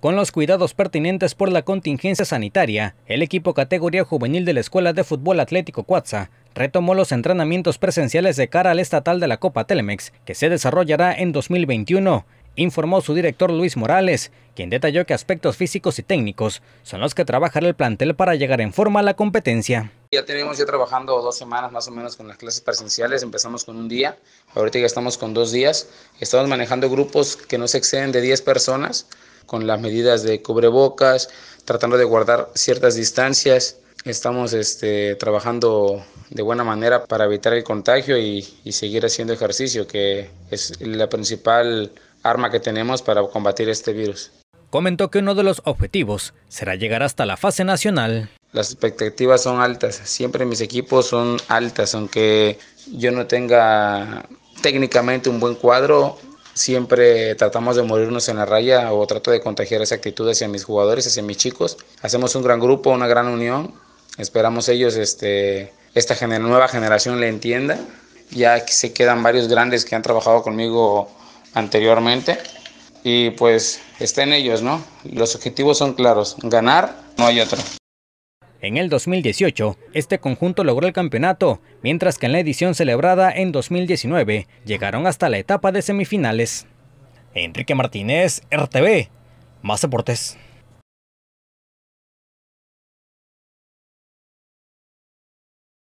Con los cuidados pertinentes por la contingencia sanitaria, el equipo categoría juvenil de la Escuela de Fútbol Atlético Cuatza retomó los entrenamientos presenciales de cara al estatal de la Copa Telemex, que se desarrollará en 2021, informó su director Luis Morales, quien detalló que aspectos físicos y técnicos son los que trabajará el plantel para llegar en forma a la competencia. Ya tenemos ya trabajando dos semanas más o menos con las clases presenciales, empezamos con un día, ahorita ya estamos con dos días, estamos manejando grupos que no se exceden de 10 personas, con las medidas de cubrebocas, tratando de guardar ciertas distancias. Estamos este, trabajando de buena manera para evitar el contagio y, y seguir haciendo ejercicio, que es la principal arma que tenemos para combatir este virus. Comentó que uno de los objetivos será llegar hasta la fase nacional. Las expectativas son altas, siempre mis equipos son altas, aunque yo no tenga técnicamente un buen cuadro, siempre tratamos de morirnos en la raya o trato de contagiar esa actitud hacia mis jugadores, hacia mis chicos. Hacemos un gran grupo, una gran unión. Esperamos ellos, este, esta nueva generación le entienda. Ya se quedan varios grandes que han trabajado conmigo anteriormente. Y pues está en ellos, ¿no? Los objetivos son claros. Ganar, no hay otro. En el 2018, este conjunto logró el campeonato, mientras que en la edición celebrada en 2019 llegaron hasta la etapa de semifinales. Enrique Martínez, RTV, más deportes.